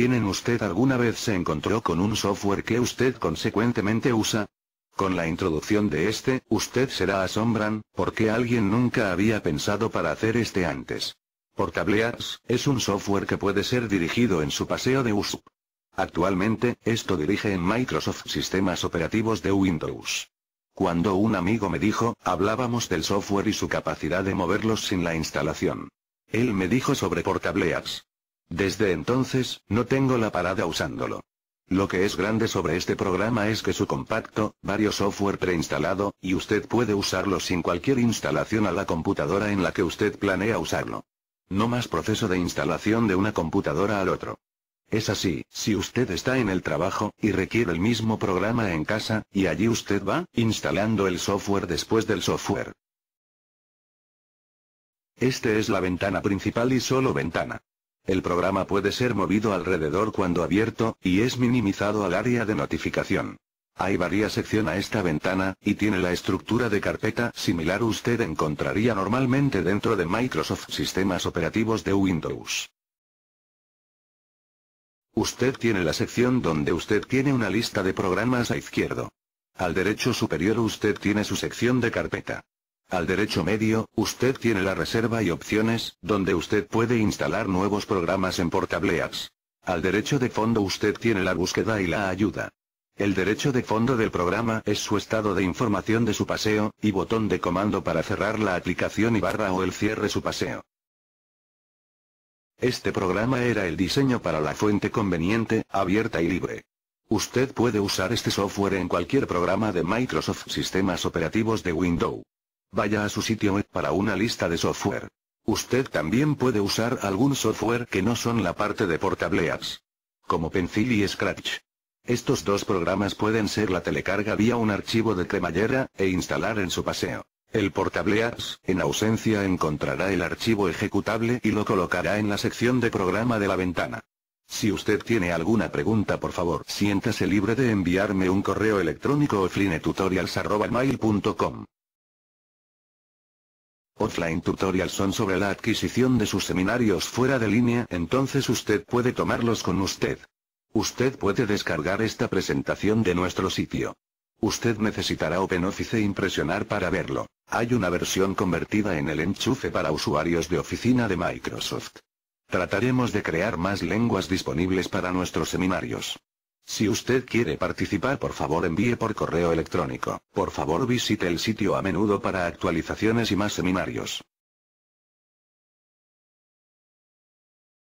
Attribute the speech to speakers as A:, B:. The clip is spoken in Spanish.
A: ¿Tienen usted alguna vez se encontró con un software que usted consecuentemente usa? Con la introducción de este, usted será asombran, porque alguien nunca había pensado para hacer este antes. Portableapps, es un software que puede ser dirigido en su paseo de uso. Actualmente, esto dirige en Microsoft sistemas operativos de Windows. Cuando un amigo me dijo, hablábamos del software y su capacidad de moverlos sin la instalación. Él me dijo sobre Portableapps. Desde entonces, no tengo la parada usándolo. Lo que es grande sobre este programa es que su compacto, varios software preinstalado, y usted puede usarlo sin cualquier instalación a la computadora en la que usted planea usarlo. No más proceso de instalación de una computadora al otro. Es así, si usted está en el trabajo, y requiere el mismo programa en casa, y allí usted va, instalando el software después del software. Este es la ventana principal y solo ventana. El programa puede ser movido alrededor cuando abierto, y es minimizado al área de notificación. Hay varias sección a esta ventana, y tiene la estructura de carpeta similar usted encontraría normalmente dentro de Microsoft sistemas operativos de Windows. Usted tiene la sección donde usted tiene una lista de programas a izquierdo. Al derecho superior usted tiene su sección de carpeta. Al derecho medio, usted tiene la reserva y opciones, donde usted puede instalar nuevos programas en Apps. Al derecho de fondo usted tiene la búsqueda y la ayuda. El derecho de fondo del programa es su estado de información de su paseo, y botón de comando para cerrar la aplicación y barra o el cierre su paseo. Este programa era el diseño para la fuente conveniente, abierta y libre. Usted puede usar este software en cualquier programa de Microsoft Sistemas Operativos de Windows. Vaya a su sitio web para una lista de software. Usted también puede usar algún software que no son la parte de Apps, Como Pencil y Scratch. Estos dos programas pueden ser la telecarga vía un archivo de cremallera, e instalar en su paseo. El Apps en ausencia encontrará el archivo ejecutable y lo colocará en la sección de programa de la ventana. Si usted tiene alguna pregunta por favor siéntase libre de enviarme un correo electrónico o flinetutorials.mail.com offline Tutorials son sobre la adquisición de sus seminarios fuera de línea, entonces usted puede tomarlos con usted. Usted puede descargar esta presentación de nuestro sitio. Usted necesitará OpenOffice impresionar para verlo. Hay una versión convertida en el enchufe para usuarios de oficina de Microsoft. Trataremos de crear más lenguas disponibles para nuestros seminarios. Si usted quiere participar por favor envíe por correo electrónico. Por favor visite el sitio a menudo para actualizaciones y más seminarios.